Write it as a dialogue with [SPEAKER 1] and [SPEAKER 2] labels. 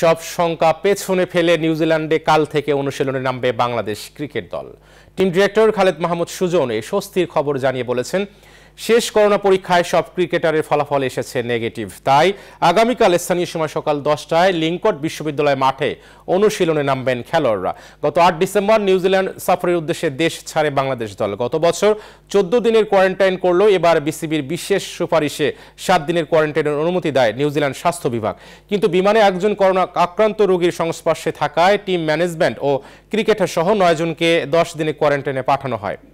[SPEAKER 1] সব শঙ্কা পেছনে ফেলে নিউজিল্যান্ডে কাল থেকে অনুশীলনে নামবে বাংলাদেশ ক্রিকেট দল টিম ডিরেক্টর খালেদ মাহমুদ সুজন এই স্বস্তির খবর জানিয়ে বলেছেন শেষ করোনা পরীক্ষায় সব ক্রিকেটারের ফলাফল এসেছে নেগেটিভ তাই আগামীকাল স্থানীয় সময় সকাল দশটায় লিঙ্কট বিশ্ববিদ্যালয় মাঠে অনুশীলনে নামবেন খেলোয়াড়রা গত আট ডিসেম্বর নিউজিল্যান্ড সফরের উদ্দেশ্যে দেশ ছাড়ে বাংলাদেশ দল গত বছর চোদ্দ দিনের কোয়ারেন্টাইন করলেও এবার বিসিবির বিশেষ সুপারিশে সাত দিনের কোয়ারেন্টাইনের অনুমতি দেয় নিউজিল্যান্ড স্বাস্থ্য বিভাগ কিন্তু বিমানে একজন করোনা আক্রান্ত রোগীর সংস্পর্শে থাকায় টিম ম্যানেজমেন্ট ও ক্রিকেটার সহ নয়জনকে দশ দিনে কোয়ারেন্টাইনে পাঠানো হয়